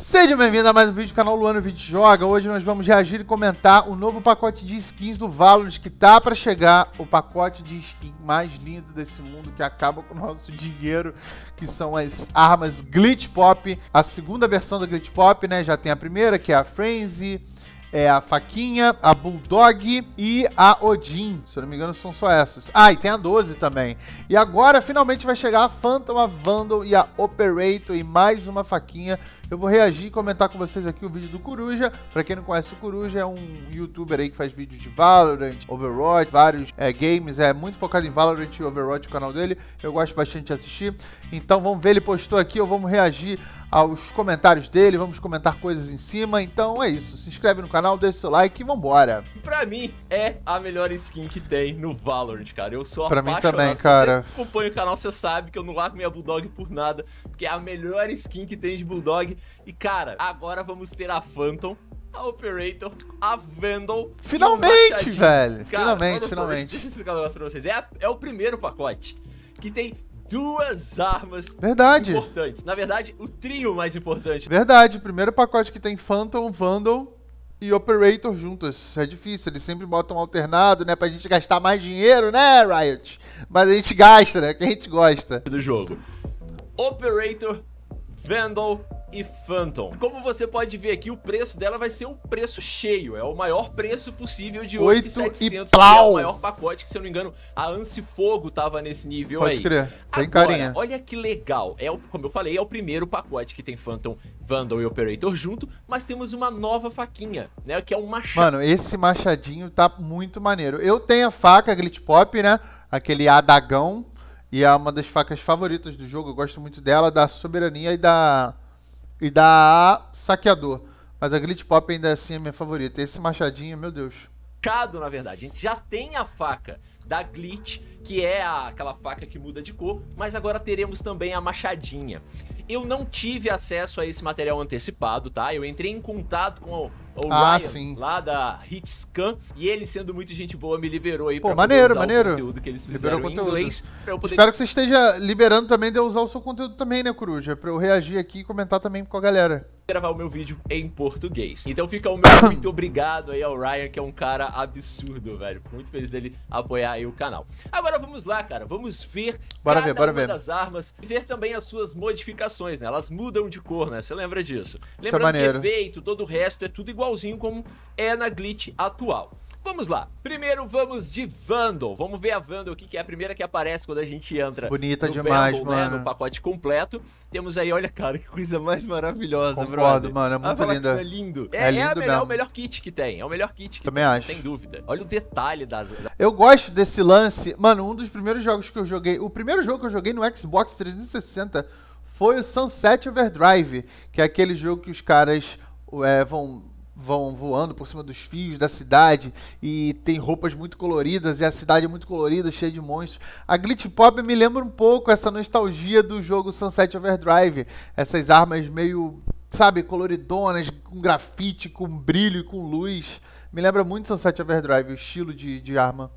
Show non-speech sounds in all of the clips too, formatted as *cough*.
Seja bem-vindo a mais um vídeo do canal Luano Vídeo Joga. Hoje nós vamos reagir e comentar o novo pacote de skins do Valorant que tá para chegar, o pacote de skin mais lindo desse mundo que acaba com o nosso dinheiro, que são as armas Glitch Pop, a segunda versão da Glitch Pop, né? Já tem a primeira, que é a Frenzy, é a Faquinha, a Bulldog e a Odin. Se eu não me engano, são só essas. Ah, e tem a 12 também. E agora, finalmente, vai chegar a Phantom, a Vandal e a Operator e mais uma Faquinha. Eu vou reagir e comentar com vocês aqui o vídeo do Coruja. Pra quem não conhece o Coruja, é um youtuber aí que faz vídeo de Valorant, Overwatch, vários é, games. É muito focado em Valorant e Overwatch o canal dele. Eu gosto bastante de assistir. Então vamos ver, ele postou aqui, eu vamos reagir aos comentários dele, vamos comentar coisas em cima. Então é isso. Se inscreve no canal, deixa seu like e vambora. Pra mim, é a melhor skin que tem no Valorant, cara. Eu sou pra Pra mim também, cara. Você acompanha o canal, você sabe que eu não largo minha Bulldog por nada, porque é a melhor skin que tem de Bulldog. E, cara, agora vamos ter a Phantom, a Operator, a Vandal. Finalmente, velho! Cara, finalmente, só, finalmente. Deixa, deixa eu explicar um negócio pra vocês. É, a, é o primeiro pacote que tem duas armas Verdade. importantes. Na verdade, o trio mais importante. Verdade, primeiro pacote que tem Phantom, Vandal e Operator juntas. É difícil, eles sempre botam alternado, né? Pra gente gastar mais dinheiro, né, Riot? Mas a gente gasta, né? Que a gente gosta. Do jogo. Operator, Vandal e Phantom. Como você pode ver aqui, o preço dela vai ser um preço cheio, é o maior preço possível de 8,700, que é o maior pacote, que se eu não me engano, a Ansi Fogo tava nesse nível pode aí. Pode crer, tem Agora, carinha. olha que legal, é o, como eu falei, é o primeiro pacote que tem Phantom, Vandal e Operator junto, mas temos uma nova faquinha, né, que é um machado. Mano, esse machadinho tá muito maneiro. Eu tenho a faca Glitch Pop, né, aquele adagão, e é uma das facas favoritas do jogo, eu gosto muito dela, da Soberania e da e da Saqueador. Mas a Glitch Pop ainda assim é minha favorita. Esse machadinho, meu Deus. Na verdade, a gente já tem a faca da Glitch, que é a, aquela faca que muda de cor, mas agora teremos também a machadinha. Eu não tive acesso a esse material antecipado, tá? Eu entrei em contato com o, o ah, Ryan, sim. lá da Hitscan, e ele, sendo muito gente boa, me liberou aí Pô, pra maneiro, maneiro. o conteúdo que eles fizeram Liberou em conteúdo. inglês. Poder... Espero que você esteja liberando também de eu usar o seu conteúdo também, né, Coruja? Pra eu reagir aqui e comentar também com a galera gravar o meu vídeo em português. Então fica o meu muito obrigado aí ao Ryan, que é um cara absurdo, velho. Muito feliz dele apoiar aí o canal. Agora vamos lá, cara, vamos ver bora ver, bora ver. das armas e ver também as suas modificações, né? Elas mudam de cor, né? Você lembra disso? Lembra é do efeito, todo o resto é tudo igualzinho como é na glitch atual. Vamos lá. Primeiro vamos de Vandal. Vamos ver a Vandal aqui, que é a primeira que aparece quando a gente entra. Bonita demais, né, mano. Né, no pacote completo. Temos aí, olha, cara, que coisa mais maravilhosa, Concordo, brother. mano. É muito linda. É lindo. É, é, é lindo melhor, é, o melhor kit que tem. É o melhor kit que Também tem, acho. sem dúvida. Olha o detalhe das... Eu gosto desse lance. Mano, um dos primeiros jogos que eu joguei... O primeiro jogo que eu joguei no Xbox 360 foi o Sunset Overdrive, que é aquele jogo que os caras é, vão vão voando por cima dos fios da cidade e tem roupas muito coloridas e a cidade é muito colorida, cheia de monstros. A Glitch Pop me lembra um pouco essa nostalgia do jogo Sunset Overdrive, essas armas meio, sabe, coloridonas, com grafite, com brilho e com luz. Me lembra muito Sunset Overdrive, o estilo de, de arma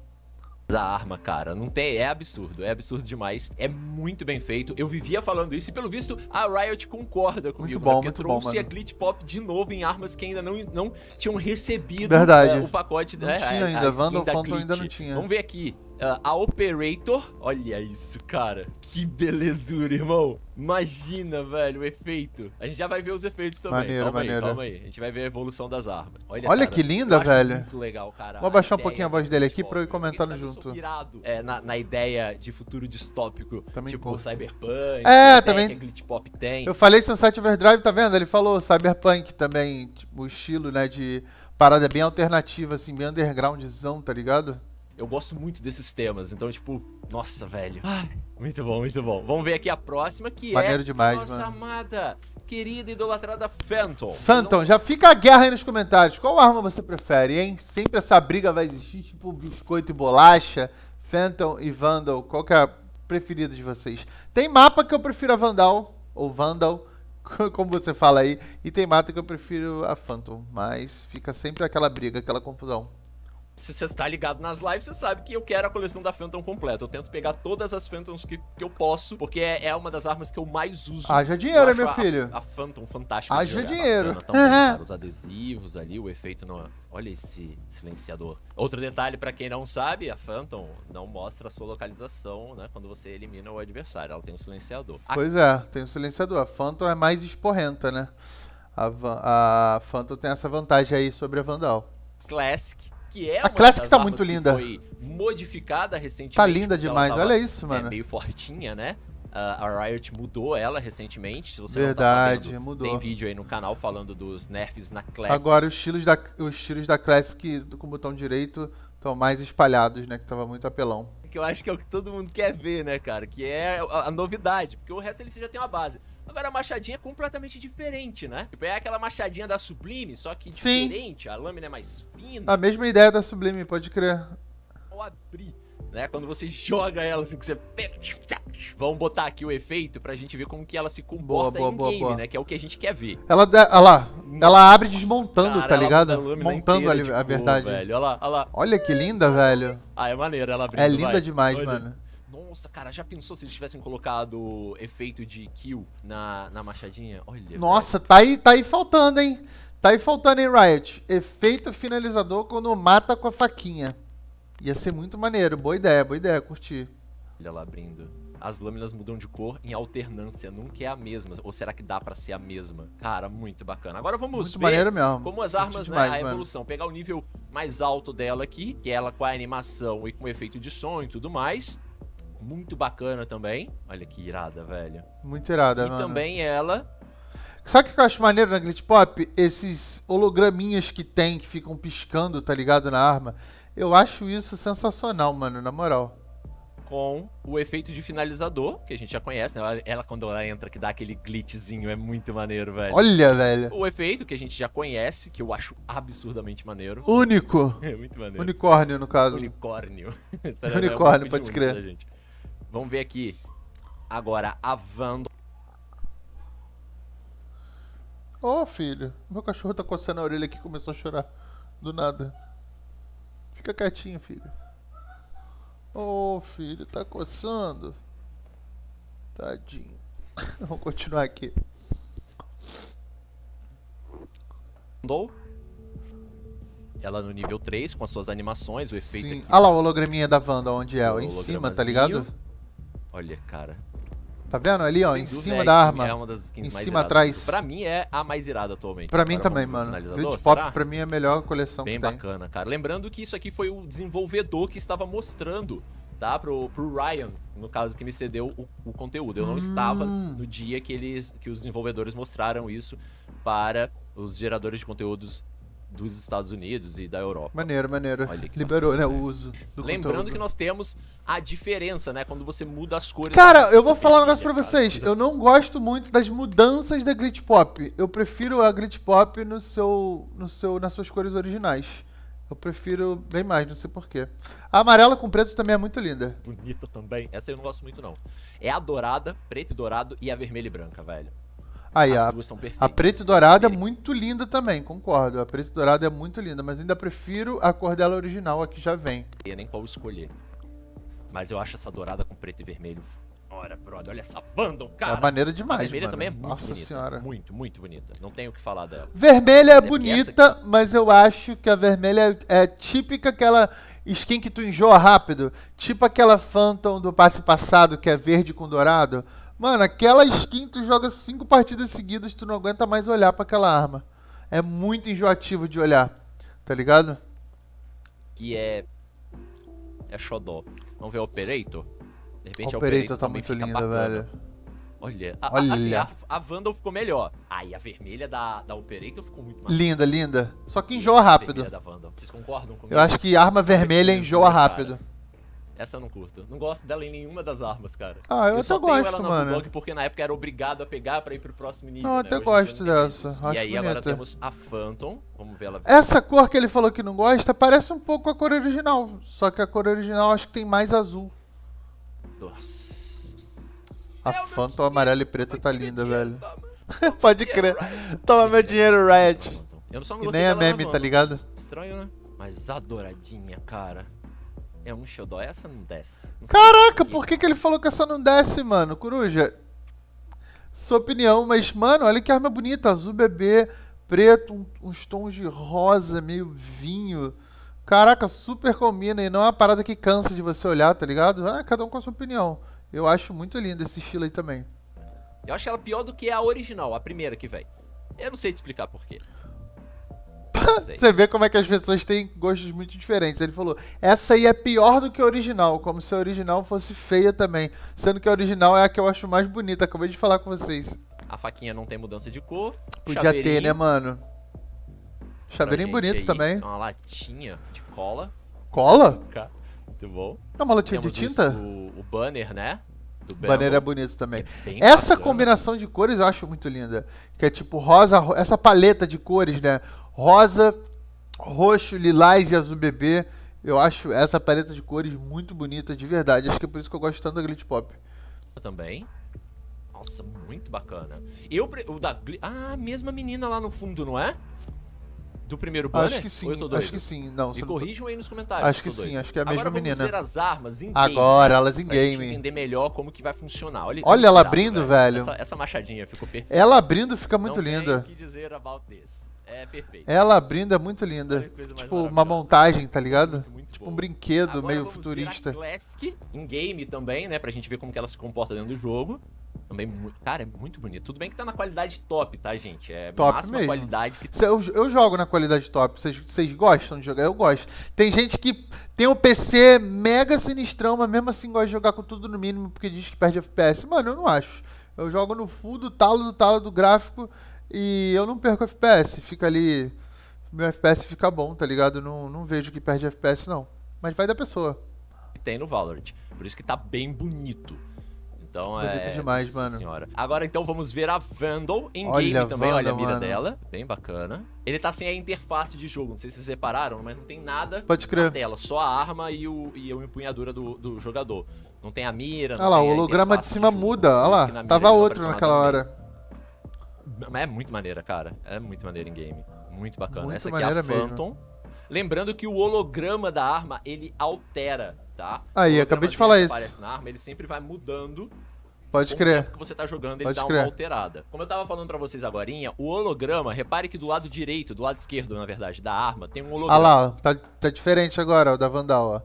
da arma, cara. Não tem, é absurdo, é absurdo demais. É muito bem feito. Eu vivia falando isso e pelo visto a Riot concorda comigo, muito né? bom, né? Porque muito trouxe bom, a Glitch Pop de novo em armas que ainda não, não tinham recebido Verdade. Uh, o pacote. Não né? tinha a, ainda, a Vandal Phantom ainda não tinha. Vamos ver aqui. Uh, a Operator. Olha isso, cara. Que belezura, irmão. Imagina, velho, o efeito. A gente já vai ver os efeitos também. Maneiro, calma maneiro. aí, calma aí. A gente vai ver a evolução das armas. Olha, Olha cara, que linda, velho. Muito legal, cara. Vou abaixar um pouquinho a voz dele aqui pra eu ir né? comentando junto. Eu pirado, é, na, na, ideia de futuro distópico. Também tipo curto. Cyberpunk. É, também. Que a Glitch Pop tem. Eu falei Sunset Overdrive, tá vendo? Ele falou Cyberpunk também. Tipo, o estilo, né, de parada bem alternativa, assim, bem undergroundzão, tá ligado? Eu gosto muito desses temas, então, tipo, nossa, velho. Ah, muito bom, muito bom. Vamos ver aqui a próxima, que é Maneiro é demais, nossa mano. amada, querida idolatrada Phantom. Phantom, já fica a guerra aí nos comentários. Qual arma você prefere, hein? Sempre essa briga vai existir, tipo biscoito e bolacha, Phantom e Vandal. Qual que é a preferida de vocês? Tem mapa que eu prefiro a Vandal, ou Vandal, *laughs* como você fala aí, e tem mapa que eu prefiro a Phantom. Mas fica sempre aquela briga, aquela confusão se você está ligado nas lives, você sabe que eu quero a coleção da Phantom completa. Eu tento pegar todas as Phantoms que, que eu posso, porque é, é uma das armas que eu mais uso. Haja dinheiro, meu a, filho. A, Phantom fantástica. Haja dinheiro. Bacana, tá *laughs* os adesivos ali, o efeito no... É- Olha esse silenciador. Outro detalhe, para quem não sabe, a Phantom não mostra a sua localização, né? Quando você elimina o adversário, ela tem um silenciador. A... Ah. Pois é, tem um silenciador. A Phantom é mais esporrenta, né? A, a Phantom tem essa vantagem aí sobre a Vandal. Classic que é a Classic tá muito linda. Foi modificada recentemente. Tá linda demais, tava, olha é isso, mano. É meio fortinha, né? Uh, a Riot mudou ela recentemente, se você Verdade, tá sabendo, mudou. Tem vídeo aí no canal falando dos nerfs na Classic. Agora os tiros da os tiros da Classic com o botão direito estão mais espalhados, né, que tava muito apelão. Que eu acho que é o que todo mundo quer ver, né, cara, que é a, a novidade, porque o resto ele já tem uma base. Agora a machadinha é completamente diferente, né? Tipo, é aquela machadinha da Sublime, só que Sim. diferente, a lâmina é mais fina. A mesma ideia da Sublime, pode crer. Ao abrir, né? Quando você *laughs* joga ela assim, que você pega... Vamos botar aqui o efeito pra gente ver como que ela se comporta boa, boa, em game, boa. né? Que é o que a gente quer ver. Ela, olha lá, ela abre desmontando, Cara, tá ligado? Montando ali, a tipo, verdade. Velho, olha, lá, olha, lá. olha que linda, velho. Ah, é maneiro ela abre. É linda vai. demais, mano. Nossa, cara, já pensou se eles tivessem colocado efeito de kill na, na machadinha? Olha. Nossa, tá aí, tá aí faltando, hein? Tá aí faltando, hein, Riot? Efeito finalizador quando mata com a faquinha. Ia ser muito maneiro. Boa ideia, boa ideia, curti. Olha lá abrindo. As lâminas mudam de cor em alternância, nunca é a mesma. Ou será que dá para ser a mesma? Cara, muito bacana. Agora vamos muito ver maneiro mesmo. como as armas, né, demais, né, a evolução. Mano. Pegar o nível mais alto dela aqui, que é ela com a animação e com o efeito de som e tudo mais muito bacana também. Olha que irada, velho. Muito irada, E mano. também ela. Sabe o que eu acho maneiro na Glitch Pop? Esses holograminhas que tem, que ficam piscando, tá ligado, na arma. Eu acho isso sensacional, mano, na moral. Com o efeito de finalizador, que a gente já conhece, né? Ela, quando ela entra, que dá aquele glitchzinho, é muito maneiro, velho. Olha, velho. O efeito que a gente já conhece, que eu acho absurdamente maneiro. Único. *laughs* é muito maneiro. Unicórnio, no caso. Unicórnio. Unicórnio, *laughs* tá é um pode crer. né, gente? Vamos ver aqui. Agora, a Vando. Ô, oh, filho. Meu cachorro tá coçando a orelha aqui e começou a chorar. Do nada. Fica quietinho, filho. Ô, oh, filho, tá coçando. Tadinho. *laughs* Vamos continuar aqui. Mandou. Ela no nível 3 com as suas animações, o efeito Sim. aqui. Olha lá o holograminha da Wanda, onde é? O em cima, tá ligado? Olha, cara. Tá vendo ali, ó, em cima é, da arma. É uma das skins em mais cima iradas. atrás. Pra mim é a mais irada atualmente. Pra mim também, mano. Glitch Pop será? pra mim é a melhor coleção Bem bacana, cara. Lembrando que isso aqui foi o desenvolvedor que estava mostrando, tá? Pro, pro Ryan, no caso, que me cedeu o, o conteúdo. Eu não hum. estava no dia que, eles, que os desenvolvedores mostraram isso para os geradores de conteúdos dos Estados Unidos e da Europa. Maneiro, maneiro. Liberou, bacana. né, o uso do Lembrando conteúdo. que nós temos a diferença, né, quando você muda as cores. Cara, eu vou falar um negócio pra vocês. Eu não gosto muito das mudanças da Glitch Pop. Eu prefiro a Glitch Pop no seu, no seu, nas suas cores originais. Eu prefiro bem mais, não sei porquê. A amarela com preto também é muito linda. Bonita também. Essa eu não gosto muito, não. É a dourada, preto e dourado, e a vermelha e branca, velho. Aí, As a, duas são perfeitas. A preta e dourada é muito linda também, concordo. A preta e dourada é muito linda, mas ainda prefiro a cor dela original, a que já vem. Eu nem qual escolher. Mas eu acho essa dourada com preto e vermelho. Ora, brother, olha essa banda, é cara. É maneira demais, A vermelha mano. também é muito Nossa bonita, senhora. Muito, muito bonita. Não tenho o que falar dela. Vermelha é mas é bonita, mas eu acho que a vermelha é, é típica aquela skin que tu enjoa rápido. Tipo aquela Phantom do passe passado, que é verde com dourado. Mano, aquela skin tu joga cinco partidas seguidas, tu não aguenta mais olhar para aquela arma. É muito enjoativo de olhar, tá ligado? Que é. É xodó. Vamos ver o Operator? De repente o Operator, é Operator tá muito linda, bacana. velho. Olha, a, Olha. Assim, a, a Vandal ficou melhor. Aí ah, a vermelha da, da Operator ficou muito mais. Linda, linda. Só que enjoa rápido. Vocês concordam comigo? Eu acho que arma vermelha enjoa rápido. Cara. Essa eu não curto. Não gosto dela em nenhuma das armas, cara. Ah, eu, eu até gosto, ela mano. porque na época era obrigado a pegar pra ir pro próximo nível. Não, né? até Hoje gosto dessa. Acho e aí bonita. agora temos a Phantom. Vamos ver ela. Essa cor que ele falou que não gosta parece um pouco a cor original. Só que a cor original acho que tem mais azul. Nossa. A Phantom amarela e preta tá linda, velho. *laughs* Pode crer. Toma meu dinheiro, Riot. Eu só não e nem a meme, tá ligado? Estranho, né? Mas adoradinha, cara. É um xodó, essa não desce. Não Caraca, por que, que ele falou que essa não desce, mano? Coruja, sua opinião, mas, mano, olha que arma bonita. Azul bebê, preto, um, uns tons de rosa, meio vinho. Caraca, super combina e não é uma parada que cansa de você olhar, tá ligado? Ah, cada um com a sua opinião. Eu acho muito lindo esse estilo aí também. Eu acho ela pior do que a original, a primeira que vem. Eu não sei te explicar porquê você vê como é que as pessoas têm gostos muito diferentes. Ele falou: essa aí é pior do que a original, como se a original fosse feia também. Sendo que a original é a que eu acho mais bonita. Acabei de falar com vocês. A faquinha não tem mudança de cor. Podia ter, né, mano? Chaveirinho bonito aí, também. É uma latinha de cola. Cola? Muito bom. É uma latinha Temos de tinta? O, o banner, né? O Banner é bonito também. É essa bacana. combinação de cores eu acho muito linda. Que é tipo rosa, essa paleta de cores, né? rosa, roxo, lilás e azul bebê. Eu acho essa paleta de cores muito bonita, de verdade. Acho que é por isso que eu gosto tanto da Glitch Pop. Eu também. Nossa, muito bacana. Eu, o da Ah, a mesma menina lá no fundo, não é? Do primeiro banner? Acho que sim, acho que sim. Não, Me corrijam tô... aí nos comentários. Acho que sim, acho que é a mesma menina. Agora vamos ver as armas em game. Agora, elas em game. Pra entender melhor como que vai funcionar. Olha, Olha ela abrindo, velho. Né? velho. Essa, essa, machadinha ficou perfeita. Ela abrindo fica muito não linda. Não que dizer about this. É perfeito. Ela abrindo é muito linda. Tipo, uma montagem, tá ligado? Muito, muito tipo, bom. um brinquedo Agora meio vamos futurista. Ver a Classic em game também, né? Pra gente ver como que ela se comporta dentro do jogo. Também, cara, é muito bonito. Tudo bem que tá na qualidade top, tá, gente? É top máxima mesmo. qualidade que Cê, eu, eu jogo na qualidade top. Vocês gostam de jogar? Eu gosto. Tem gente que tem um PC mega sinistrão, mas mesmo assim gosta de jogar com tudo no mínimo porque diz que perde FPS. Mano, eu não acho. Eu jogo no full do talo do talo do gráfico. E eu não perco FPS, fica ali. Meu FPS fica bom, tá ligado? Não, não vejo que perde FPS, não. Mas vai da pessoa. tem no Valorant. Por isso que tá bem bonito. Então bonito é. Bonito demais, Nossa mano. Senhora. Agora então vamos ver a Vandal em game também. Vanda, olha a mira mano. dela. Bem bacana. Ele tá sem a interface de jogo. Não sei se vocês repararam, mas não tem nada Pode crer. na tela. Só a arma e, o, e a empunhadura do, do jogador. Não tem a mira. Olha ah lá, o holograma de cima de muda. Olha ah lá, tava outro naquela hora. É muito maneira, cara. É muito maneira em game. Muito bacana. Muito Essa aqui é a Phantom. Mesmo. Lembrando que o holograma da arma, ele altera, tá? Aí, acabei de falar isso. aparece na arma, ele sempre vai mudando. Pode crer. que você tá jogando, ele Pode dá crer. uma alterada. Como eu tava falando para vocês agora, o holograma, repare que do lado direito, do lado esquerdo, na verdade, da arma, tem um holograma. Ah lá, tá, tá diferente agora, o da Vandal, ó.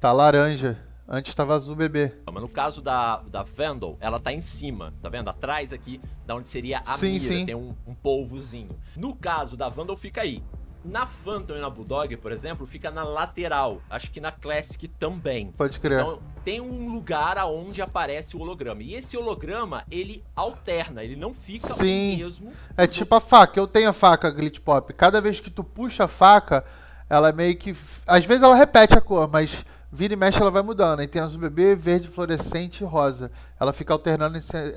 Tá laranja. Antes estava azul bebê. Ah, mas no caso da, da Vandal, ela tá em cima, tá vendo? Atrás aqui, da onde seria a sim, mira, sim. tem um, um polvozinho. No caso da Vandal, fica aí. Na Phantom e na Bulldog, por exemplo, fica na lateral. Acho que na Classic também. Pode crer. Então, tem um lugar aonde aparece o holograma. E esse holograma, ele alterna, ele não fica Sim. o mesmo. É do... tipo a faca. Eu tenho a faca Glitch Pop. Cada vez que tu puxa a faca, ela é meio que. Às vezes ela repete a cor, mas Vira e mexe, ela vai mudando. Aí tem azul bebê, verde fluorescente e rosa. Ela fica alternando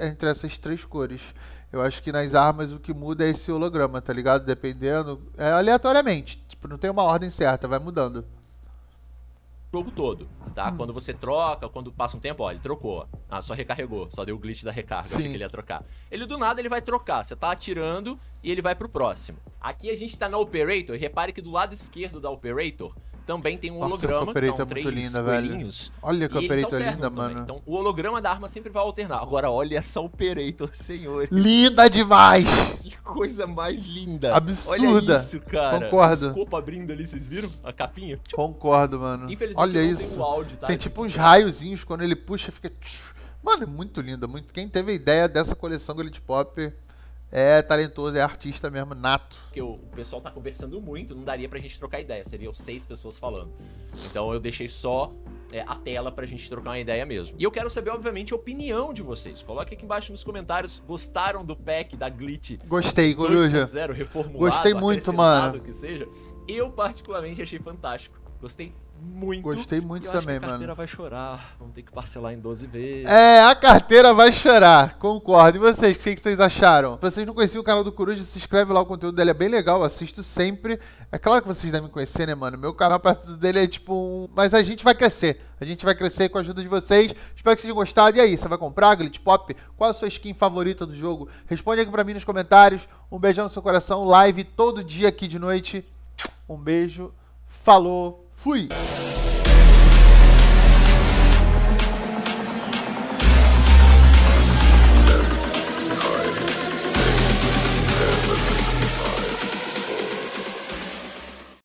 entre essas três cores. Eu acho que nas armas o que muda é esse holograma, tá ligado? Dependendo. É aleatoriamente. Tipo, não tem uma ordem certa, vai mudando. O jogo todo, tá? Hum. Quando você troca, quando passa um tempo, ó, ele trocou. Ah, só recarregou, só deu o glitch da recarga, Sim. que ele ia trocar. Ele do nada ele vai trocar, você tá atirando e ele vai pro próximo. Aqui a gente tá na Operator, repare que do lado esquerdo da Operator também tem um Nossa, holograma. Nossa, então, é muito linda, velho. Olha que a perita é linda, também. mano. Então o holograma da arma sempre vai alternar. Agora olha essa Operator, *laughs* senhor. Linda demais! Que coisa mais linda. Absurda. Olha isso, cara. Concordo. O abrindo ali, vocês viram? A capinha. Concordo, mano. Infelizmente olha isso. tem, áudio, tá? tem tipo uns raiozinhos, quando ele puxa fica... Mano, é muito linda. Muito... Quem teve a ideia dessa coleção Glitch Pop é talentoso, é artista mesmo, nato. Porque o pessoal tá conversando muito, não daria pra gente trocar ideia, seriam seis pessoas falando. Então eu deixei só é, a tela pra gente trocar uma ideia mesmo. E eu quero saber, obviamente, a opinião de vocês. Coloque aqui embaixo nos comentários, gostaram do pack da Glitch? Gostei, Coruja. Zero reformulado, Gostei muito, mano. que seja. Eu particularmente achei fantástico. Gostei muito. Gostei muito também, mano. A carteira vai chorar. Vamos ter que parcelar em 12 vezes. É, a carteira vai chorar. Concordo. E vocês, o que vocês acharam? Se vocês não conheciam o canal do Coruja, se inscreve lá, o conteúdo dele é bem legal, assisto sempre. É claro que vocês devem conhecer, né, mano? Meu canal perto dele é tipo um. Mas a gente vai crescer. A gente vai crescer com a ajuda de vocês. Espero que vocês tenham gostado. E aí, você vai comprar Glitch Pop? Qual a sua skin favorita do jogo? Responde aqui pra mim nos comentários. Um beijão no seu coração. Live todo dia aqui de noite. Um beijo. Falou. Fui!